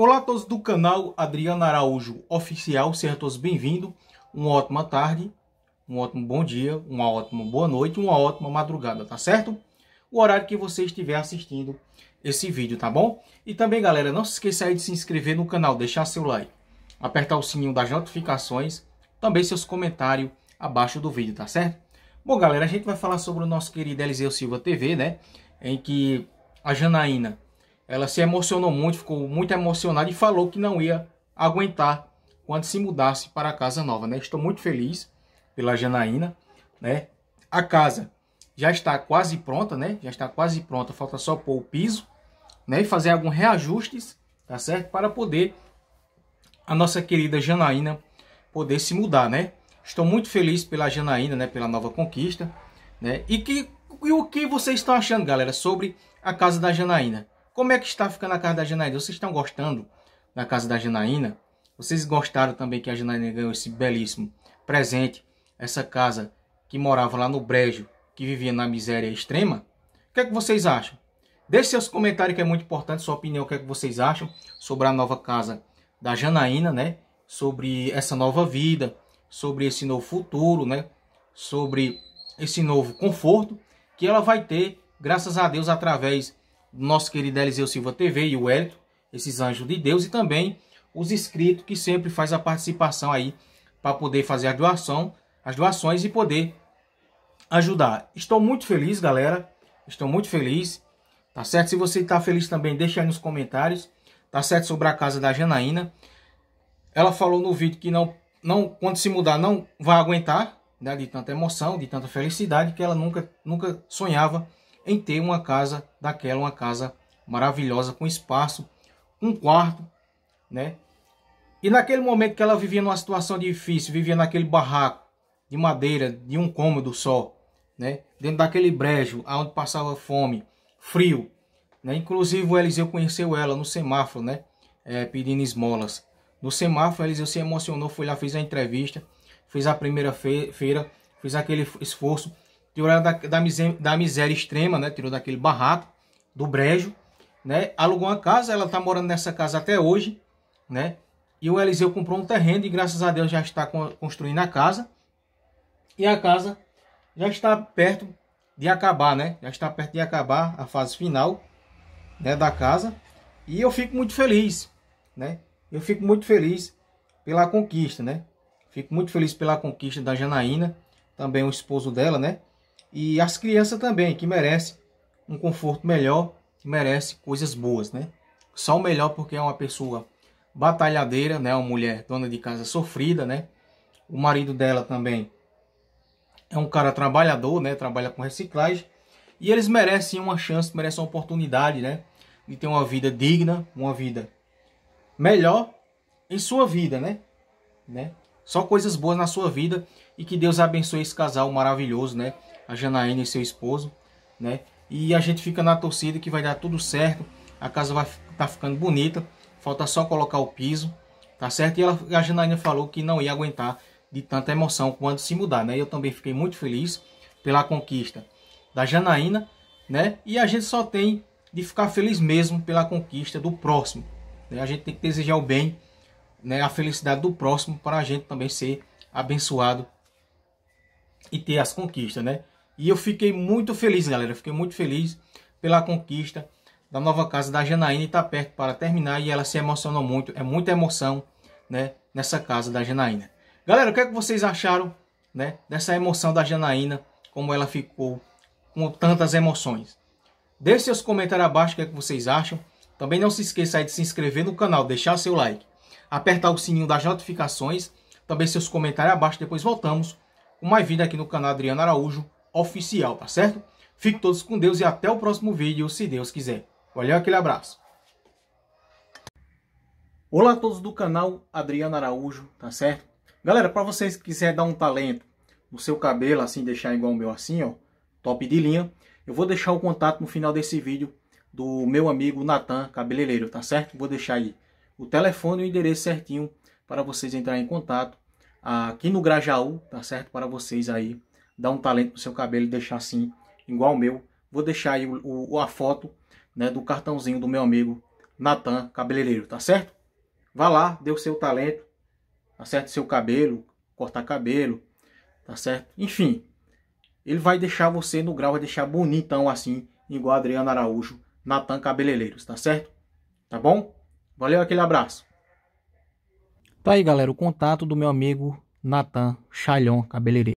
Olá a todos do canal Adriano Araújo Oficial, sejam todos bem-vindos. Uma ótima tarde, um ótimo bom dia, uma ótima boa noite, uma ótima madrugada, tá certo? O horário que você estiver assistindo esse vídeo, tá bom? E também, galera, não se esqueça aí de se inscrever no canal, deixar seu like, apertar o sininho das notificações, também seus comentários abaixo do vídeo, tá certo? Bom, galera, a gente vai falar sobre o nosso querido Eliseu Silva TV, né? Em que a Janaína ela se emocionou muito, ficou muito emocionada e falou que não ia aguentar quando se mudasse para a casa nova. Né? Estou muito feliz pela Janaína. Né? A casa já está quase pronta, né? Já está quase pronta, falta só pôr o piso, né? E fazer alguns reajustes, tá certo? Para poder a nossa querida Janaína poder se mudar, né? Estou muito feliz pela Janaína, né? Pela nova conquista, né? E, que, e o que vocês estão achando, galera, sobre a casa da Janaína? Como é que está ficando a casa da Janaína? Vocês estão gostando da casa da Janaína? Vocês gostaram também que a Janaína ganhou esse belíssimo presente? Essa casa que morava lá no Brejo, que vivia na miséria extrema? O que é que vocês acham? Deixe seus comentários que é muito importante, sua opinião, o que é que vocês acham sobre a nova casa da Janaína, né? Sobre essa nova vida, sobre esse novo futuro, né? Sobre esse novo conforto que ela vai ter, graças a Deus, através nosso querido Eliseu Silva TV e o Hélito, esses anjos de Deus, e também os inscritos que sempre faz a participação aí para poder fazer a doação, as doações e poder ajudar. Estou muito feliz, galera. Estou muito feliz. Tá certo? Se você está feliz também, deixa aí nos comentários. Tá certo? Sobre a casa da Janaína. Ela falou no vídeo que não, não quando se mudar, não vai aguentar. Né? de tanta emoção, de tanta felicidade, que ela nunca, nunca sonhava em ter uma casa daquela, uma casa maravilhosa com espaço, um quarto, né? E naquele momento que ela vivia numa situação difícil, vivia naquele barraco de madeira, de um cômodo só, né? Dentro daquele brejo, aonde passava fome, frio, né? Inclusive o Eliseu conheceu ela no semáforo, né? É, pedindo esmolas. No semáforo, o Eliseu se emocionou, foi lá, fez a entrevista, fez a primeira feira, fez aquele esforço, tirou ela da, da, miséria, da miséria extrema, né? Tirou daquele barraco, do brejo, né? Alugou uma casa, ela tá morando nessa casa até hoje, né? E o Eliseu comprou um terreno e graças a Deus já está construindo a casa. E a casa já está perto de acabar, né? Já está perto de acabar a fase final né, da casa. E eu fico muito feliz, né? Eu fico muito feliz pela conquista, né? Fico muito feliz pela conquista da Janaína, também o esposo dela, né? e as crianças também, que merecem um conforto melhor, que merece coisas boas, né? Só o melhor porque é uma pessoa batalhadeira, né? Uma mulher dona de casa sofrida, né? O marido dela também é um cara trabalhador, né? Trabalha com reciclagem e eles merecem uma chance, merecem uma oportunidade, né? De ter uma vida digna, uma vida melhor em sua vida, né? né? Só coisas boas na sua vida e que Deus abençoe esse casal maravilhoso, né? a Janaína e seu esposo, né? E a gente fica na torcida que vai dar tudo certo. A casa vai tá ficando bonita, falta só colocar o piso, tá certo? E ela, a Janaína falou que não ia aguentar de tanta emoção quando se mudar, né? Eu também fiquei muito feliz pela conquista da Janaína, né? E a gente só tem de ficar feliz mesmo pela conquista do próximo. Né? A gente tem que desejar o bem, né? A felicidade do próximo para a gente também ser abençoado e ter as conquistas, né? E eu fiquei muito feliz, galera. fiquei muito feliz pela conquista da nova casa da Janaína. Está perto para terminar e ela se emocionou muito. É muita emoção né, nessa casa da Janaína. Galera, o que, é que vocês acharam né, dessa emoção da Janaína? Como ela ficou com tantas emoções. Deixe seus comentários abaixo o que, é que vocês acham. Também não se esqueça de se inscrever no canal, deixar seu like, apertar o sininho das notificações, também seus comentários abaixo. Depois voltamos com mais vida aqui no canal Adriano Araújo oficial, tá certo? Fiquem todos com Deus e até o próximo vídeo, se Deus quiser. Valeu, aquele abraço. Olá a todos do canal Adriano Araújo, tá certo? Galera, para vocês que quiserem dar um talento no seu cabelo, assim, deixar igual o meu assim, ó, top de linha, eu vou deixar o contato no final desse vídeo do meu amigo Natan Cabeleireiro, tá certo? Vou deixar aí o telefone e o endereço certinho para vocês entrarem em contato aqui no Grajaú, tá certo? Para vocês aí dar um talento pro seu cabelo e deixar assim, igual o meu. Vou deixar aí o, o, a foto né, do cartãozinho do meu amigo Natan Cabeleireiro, tá certo? Vá lá, dê o seu talento, tá certo? seu cabelo, cortar cabelo, tá certo? Enfim, ele vai deixar você no grau, vai deixar bonitão assim, igual Adriano Araújo, Natan Cabeleireiros, tá certo? Tá bom? Valeu, aquele abraço. Tá aí, galera, o contato do meu amigo Natan Chalhon Cabeleireiro.